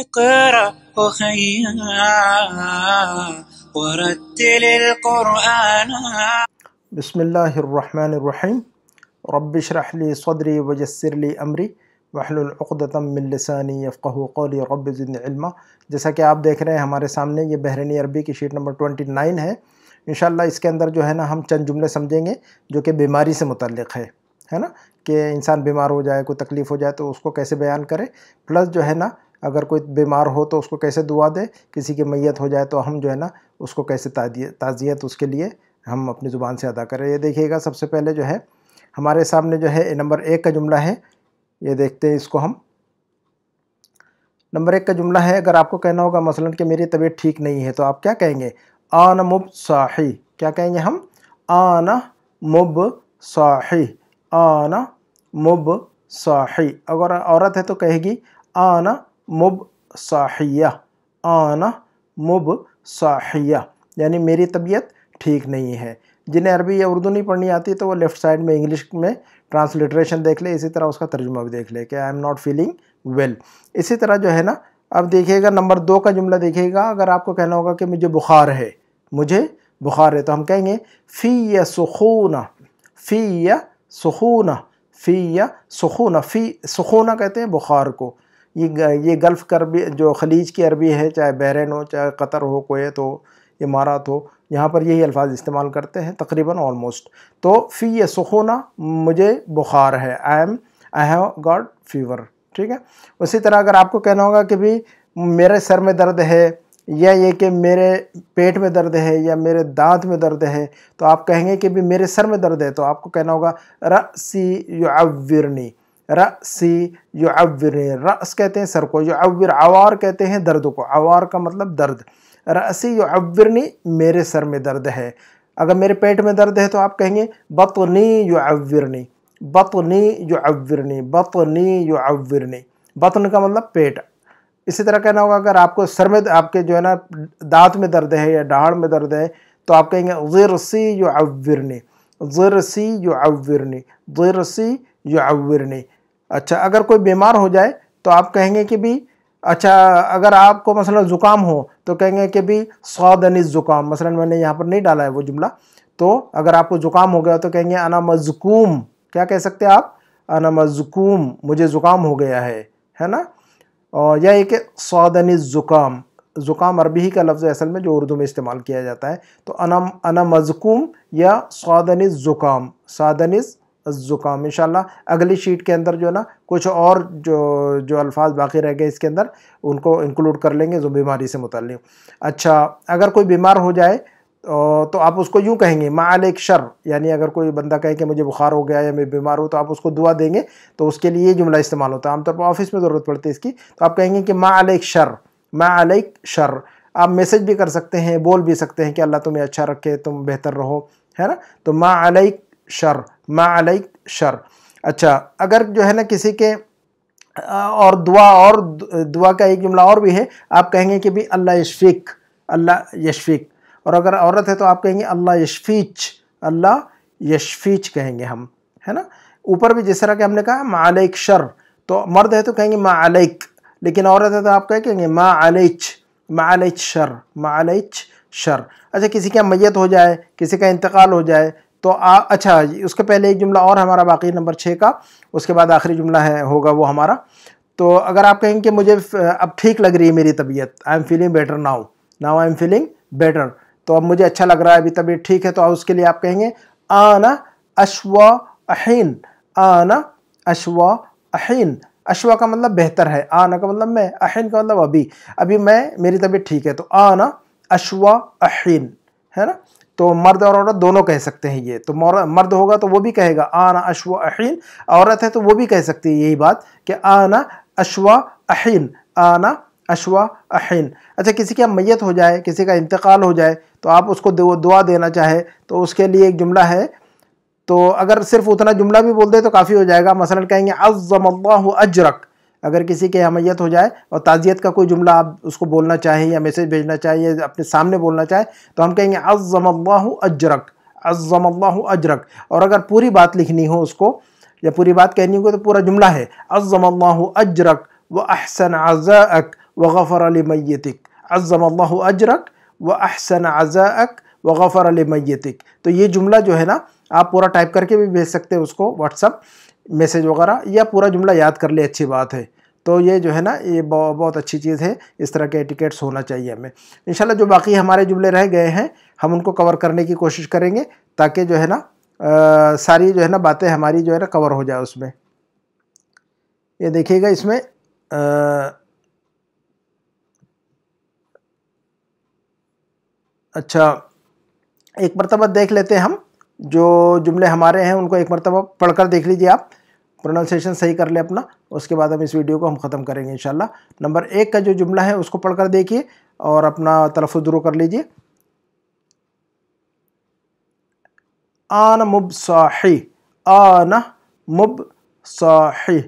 اقرأ أخيا ورتل القرآن بسم الله الرحمن الرحيم رب اشرح لي صدري ويسر لي أمري वहलुल वहलुलतम मिलसानी यफ़क़ कौली रब ज़िंद जैसा कि आप देख रहे हैं हमारे सामने ये बहरीनी अरबी की शीट नंबर ट्वेंटी नाइन है इन इसके अंदर जो है ना हम चंद जुमले समझेंगे जो कि बीमारी से मुतल है है ना कि इंसान बीमार हो जाए कोई तकलीफ़ हो जाए तो उसको कैसे बयान करें प्लस जो है ना अगर कोई बीमार हो तो उसको कैसे दुआ दे किसी की मैयत हो जाए तो हम जो है ना उसको कैसे ताज़ियत उसके लिए हम अपनी ज़ुबान से अदा करें ये देखिएगा सबसे पहले जो है हमारे सामने जो है नंबर एक का जुमला है ये देखते हैं इसको हम नंबर एक का जुमला है अगर आपको कहना होगा मसलन कि मेरी तबीयत ठीक नहीं है तो आप क्या कहेंगे आन मुब साही क्या कहेंगे हम आन मुब साही आन मुब साही अगर औरत है तो कहेगी आना मुब साहिया आना मुब साहिया यानी मेरी तबीयत ठीक नहीं है जिन्हें अरबी या उर्दू नहीं पढ़नी आती तो वो लेफ़्ट साइड में इंग्लिश में ट्रांसलेट्रेशन देख ले इसी तरह उसका तर्जुमा भी देख ले कि I am not feeling well इसी तरह जो है ना अब देखिएगा नंबर दो का जुमला देखिएगा अगर आपको कहना होगा कि मुझे बुखार है मुझे बुखार है तो हम कहेंगे फ़ी या सुखूना फ़ी या सुखूना फ़ी या सुखूना फ़ी सुखूना कहते हैं बुखार को ये ये गल्फ़ का अरबी जो खलीज की अरबी है चाहे बहरेन हो चाहे कतर हो कोत हो इमारात हो यहाँ पर यही अल्फाज इस्तेमाल करते हैं तकरीबन ऑलमोस्ट तो फ़ी ये सुखोना मुझे बुखार है I am I have got fever ठीक है उसी तरह अगर आपको कहना होगा कि भी मेरे सर में दर्द है या ये कि मेरे पेट में दर्द है या मेरे दांत में दर्द है तो आप कहेंगे कि भी मेरे सर में दर्द है तो आपको कहना होगा रसी युविरनी रसी युवर रस कहते हैं सर को युवर आवार कहते हैं दर्द को आवार का मतलब दर्द रसी युवरनी मेरे सर में दर्द है अगर मेरे पेट में दर्द है तो आप कहेंगे बतनी युवरनी बतनी युवरनी बतनी युवरनी बतन का मतलब पेट इसी तरह कहना होगा अगर आपको सर में आपके जो है ना दांत में दर्द है या डहाड़ में दर्द है तो आप कहेंगे ज़िरसी युवरनी ज़िरसी युवरनी ज़िरसी युवरनी अच्छा अगर कोई बीमार हो जाए तो आप कहेंगे कि भी अच्छा अगर आपको मसलन ज़ुकाम हो तो कहेंगे कि भी सौदनिस ज़ुकाम मसलन मैंने यहाँ पर नहीं डाला है वो जुमला तो अगर आपको ज़ुकाम हो गया तो कहेंगे अना मजकूम क्या कह सकते हैं आप अना मजकूम मुझे ज़ुकाम हो गया है है ना और यह एक सौदनिस ज़ुकाम ज़ुकाम अरबी ही का लफ्ज़ असल में जो उर्दू में इस्तेमाल किया जाता है तो अना अना मजकूम या सौदनिस ज़ुकाम सादनिस ज़ुकाम इन अगली शीट के अंदर जो है ना कुछ और जो जो अल्फाज बाकी रह गए इसके अंदर उनको इंक्लूड कर लेंगे जो बीमारी से मुतल अच्छा अगर कोई बीमार हो जाए तो, तो आप उसको यूँ कहेंगे माल एक शर यानी अगर कोई बंदा कहे कि मुझे बुखार हो गया या मैं बीमार हूँ तो आप उसको दुआ देंगे तो उसके लिए ये जुमला इस्तेमाल होता है आमतौर पर ऑफिस में ज़रूरत पड़ती है इसकी तो आप कहेंगे कि माल एक शर माल एक शर आप मैसेज भी कर सकते हैं बोल भी सकते हैं कि अल्लाह तुम्हें अच्छा रखे तुम बेहतर रहो है ना तो माँ अलैक शर मा अलैक शर अच्छा अगर जो है ना किसी के और दुआ और दुआ का एक जुमला और भी है आप कहेंगे कि भी अल्लाह यशफ़ीक अल्लाह यशफ़ीक और अगर औरत है तो आप कहेंगे अल्लाह यशफ़ीच अल्लाह यशफ़ीच कहेंगे हम है ना ऊपर भी जिस तरह के हमने कहा मालिक शर तो मर्द है तो कहेंगे मालिक लेकिन औरत है तो आप क्या कहेंगे मा मा मालिच शर मालिच शर अच्छा किसी का मैयत हो जाए किसी का इंतकाल हो जाए तो आ, अच्छा उसके पहले एक जुमला और हमारा बाकी नंबर छः का उसके बाद आखिरी जुमला है होगा वो हमारा तो अगर आप कहेंगे कि मुझे अब ठीक लग रही है मेरी तबीयत I am feeling better now now I am feeling better तो अब मुझे अच्छा लग रहा है अभी तबीयत ठीक है तो उसके लिए आप कहेंगे आना अश्वा अहिन आना अश्वा अहिन अश्वा का मतलब बेहतर है आना का मतलब मैं अहन का मतलब अभी अभी मैं मेरी तबीयत ठीक है तो आना अश्वा है ना तो मर्द और औरत दोनों कह सकते हैं ये तो मर्द होगा तो वो भी कहेगा आना अशवा अहीन औरत है तो वो भी कह सकती है यही बात कि आना अशवा अहीन आना अशवा अहीन अच्छा किसी का मैयत हो जाए किसी का इंतकाल हो जाए तो आप उसको दुआ देना चाहे तो उसके लिए एक जुमला है तो अगर सिर्फ उतना जुमला भी बोल दे तो काफ़ी हो जाएगा मसलन कहेंगे अज़मल्ला अजरक अगर किसी के हमीयत हो जाए और ताज़ियत का कोई जुमला आप उसको बोलना चाहें या मैसेज भेजना चाहें या अपने सामने बोलना चाहें तो हम कहेंगे अज़मल्लाह अजरक अज़मल्लाह अजरक और अगर पूरी बात लिखनी हो उसको या पूरी बात कहनी हो तो पूरा जुमला है अज़मल्लाह अजरक व अहसन अज़ाक व गफ़र अलमैतिक अज़मल्लाह अजरक व अहसन अज़ाक व गफ़र अलमैतिक तो ये जुमला जो है ना आप पूरा टाइप करके भी भेज सकते हैं उसको व्हाट्सअप मैसेज वगैरह या पूरा जुमला याद कर ले अच्छी बात है तो ये जो है ना ये बहुत अच्छी चीज़ है इस तरह के एटिकेट्स होना चाहिए हमें इंशाल्लाह जो बाकी हमारे जुमले रह गए हैं हम उनको कवर करने की कोशिश करेंगे ताकि जो है ना आ, सारी जो है ना बातें हमारी जो है ना कवर हो जाए उसमें ये देखिएगा इसमें आ, अच्छा एक मरतबा देख लेते हैं हम जो जुमले हमारे हैं उनको एक मरतबा पढ़ कर देख लीजिए आप प्रोनाउंसिएशन सही कर ले अपना उसके बाद हम इस वीडियो को हम ख़त्म करेंगे इन नंबर एक का जो जुमला है उसको पढ़ कर देखिए और अपना तलफ़ दुरु कर लीजिए आन मुब साही आन मुब साही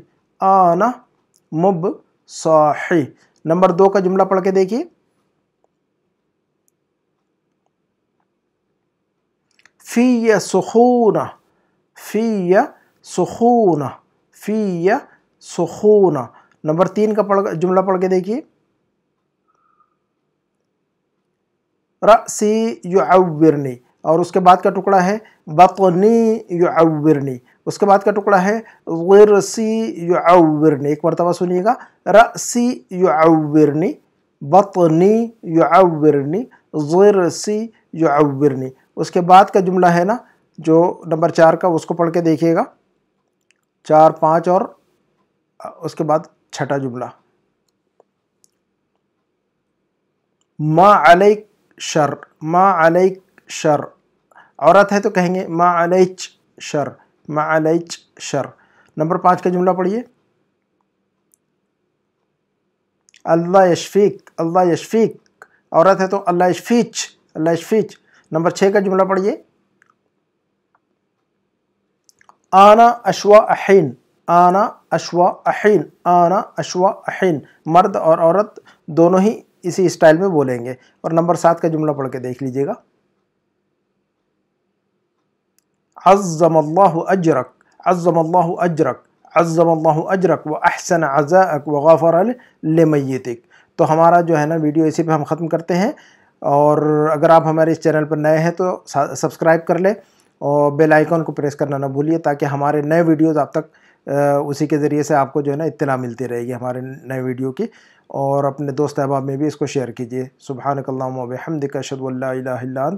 आन मुब साही नंबर दो का जुमला पढ़ के देखिए फ़ी सुखूना फ़ी सुखूना फ़ी सुखूना नंबर तीन का पढ़ जुमला पढ़ के देखिए रसी युविरनी और उसके बाद का टुकड़ा है बतनी युविरनी उसके बाद का टुकड़ा है विरसी युविरनी एक मरतबा सुनिएगा रसी युविरनी बतनी युविरनी ज़िरसी युविरनी उसके बाद का जुमला है ना जो नंबर चार का उसको पढ़ के देखिएगा चार पाँच और उसके बाद छठा जुमला माँ अलैक शर माँ अलैक शर औरत है तो कहेंगे माँ अलैच शर माँ अलैच शर नंबर पाँच का जुमला पढ़िए अल्लाह यशफीक अल्लाह यशफीक औरत है तो अल्लाह यशफीच अल्लाह यशफीच नंबर छः का जुमला पढ़िए आना अशवा अहिन आना अशवा अहिन आना अशवा अहिन मर्द और औरत दोनों ही इसी स्टाइल में बोलेंगे और नंबर सात का जुमला पढ़ के देख लीजिएगा अज़मल्लाहु अजरक अज़मल्लाहु अजरक अज़मल्लाहु अजरक व अहसन अज़ाक व गफ़र लमैतिक तो हमारा जो है ना वीडियो इसी पे हम ख़त्म करते हैं और अगर आप हमारे इस चैनल पर नए हैं तो सब्सक्राइब कर लें और बेल आइकन को प्रेस करना ना भूलिए ताकि हमारे नए वीडियोस आप तक उसी के ज़रिए से आपको जो है ना इतना मिलती रहेगी हमारे नए वीडियो की और अपने दोस्त अहबाब में भी इसको शेयर कीजिए सुबहान कल्लामदिक शदल्ला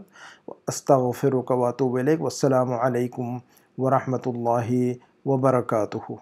अस्ताफ़िर वातुबेक वालकम वरहमल वबरकू